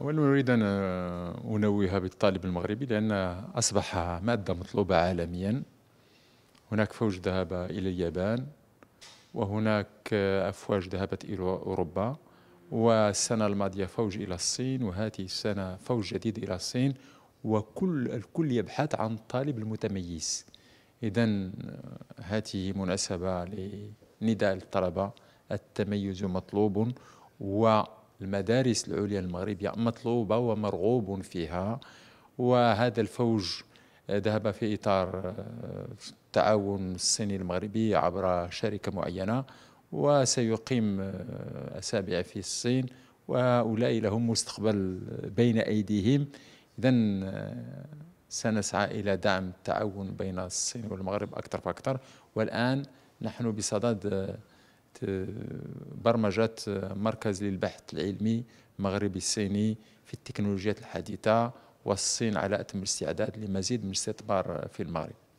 اريد أن آه، أنوه بالطالب المغربي لأنه أصبح مادة مطلوبة عالميا هناك فوج ذهب إلى اليابان وهناك آه، أفواج ذهبت إلى أوروبا والسنة الماضية فوج إلى الصين وهذه السنة فوج جديد إلى الصين وكل الكل يبحث عن الطالب المتميز إذا آه، هذه مناسبة لنداء الطلبة التميز مطلوب و المدارس العليا المغربية مطلوبة ومرغوب فيها وهذا الفوج ذهب في إطار التعاون آه، الصيني المغربي عبر شركة معينة وسيقيم آه، أسابيع في الصين وهؤلاء لهم مستقبل بين أيديهم إذا آه، سنسعى إلى دعم التعاون بين الصين والمغرب أكثر فأكثر والآن نحن بصدد آه، برمجة آه، مركز للبحث العلمي المغربي الصيني في التكنولوجيات الحديثة والصين على أتم الاستعداد لمزيد من الاستثمار آه، في المغرب